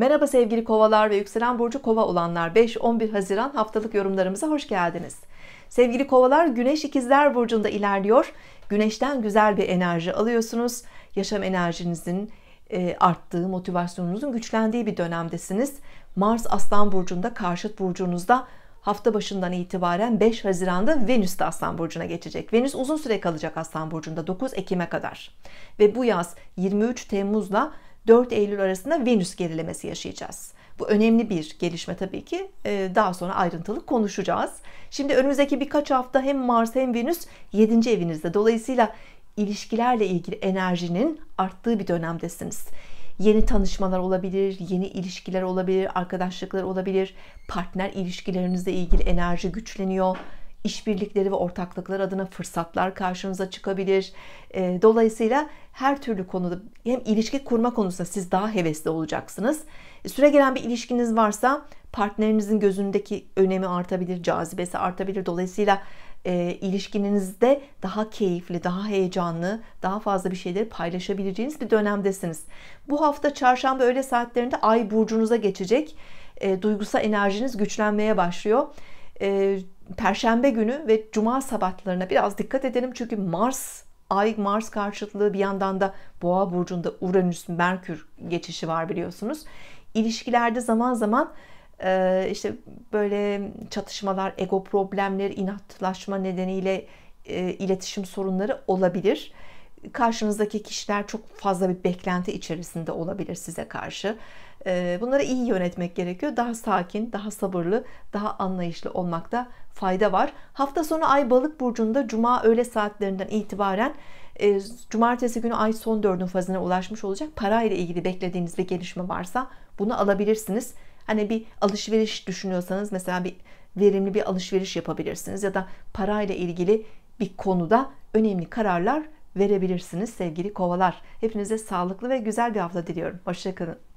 Merhaba sevgili kovalar ve yükselen burcu kova olanlar 5-11 Haziran haftalık yorumlarımıza hoş geldiniz. Sevgili kovalar güneş ikizler burcunda ilerliyor. Güneşten güzel bir enerji alıyorsunuz. Yaşam enerjinizin e, arttığı, motivasyonunuzun güçlendiği bir dönemdesiniz. Mars Aslan burcunda, karşıt burcunuzda hafta başından itibaren 5 Haziran'da Venüs de Aslan Burcu'na geçecek. Venüs uzun süre kalacak Aslan Burcu'nda 9 Ekim'e kadar. Ve bu yaz 23 Temmuz'la 4 Eylül arasında Venüs gerilemesi yaşayacağız. Bu önemli bir gelişme tabii ki. Ee, daha sonra ayrıntılı konuşacağız. Şimdi önümüzdeki birkaç hafta hem Mars hem Venüs 7. evinizde. Dolayısıyla ilişkilerle ilgili enerjinin arttığı bir dönemdesiniz. Yeni tanışmalar olabilir, yeni ilişkiler olabilir, arkadaşlıklar olabilir, partner ilişkilerinizle ilgili enerji güçleniyor işbirlikleri ve ortaklıklar adına fırsatlar karşınıza çıkabilir. Dolayısıyla her türlü konuda hem ilişki kurma konusunda siz daha hevesli olacaksınız. E, süre gelen bir ilişkiniz varsa partnerinizin gözündeki önemi artabilir, cazibesi artabilir. Dolayısıyla e, ilişkininizde daha keyifli, daha heyecanlı, daha fazla bir şeyleri paylaşabileceğiniz bir dönemdesiniz. Bu hafta çarşamba öğle saatlerinde ay burcunuza geçecek. E, duygusal enerjiniz güçlenmeye başlıyor. E, Perşembe günü ve Cuma sabahlarına biraz dikkat edelim çünkü Mars Ay Mars karşıtlığı bir yandan da Boğa burcunda Uranüs Merkür geçişi var biliyorsunuz. İlişkilerde zaman zaman e, işte böyle çatışmalar, ego problemleri, inatlaşma nedeniyle e, iletişim sorunları olabilir karşınızdaki kişiler çok fazla bir beklenti içerisinde olabilir size karşı. Ee, bunları iyi yönetmek gerekiyor. Daha sakin, daha sabırlı, daha anlayışlı olmakta fayda var. Hafta sonu Ay Balık burcunda cuma öğle saatlerinden itibaren e, cumartesi günü Ay son dördün fazına ulaşmış olacak. Para ile ilgili beklediğiniz bir gelişme varsa bunu alabilirsiniz. Hani bir alışveriş düşünüyorsanız mesela bir verimli bir alışveriş yapabilirsiniz ya da para ile ilgili bir konuda önemli kararlar verebilirsiniz sevgili kovalar. Hepinize sağlıklı ve güzel bir hafta diliyorum. Hoşçakalın.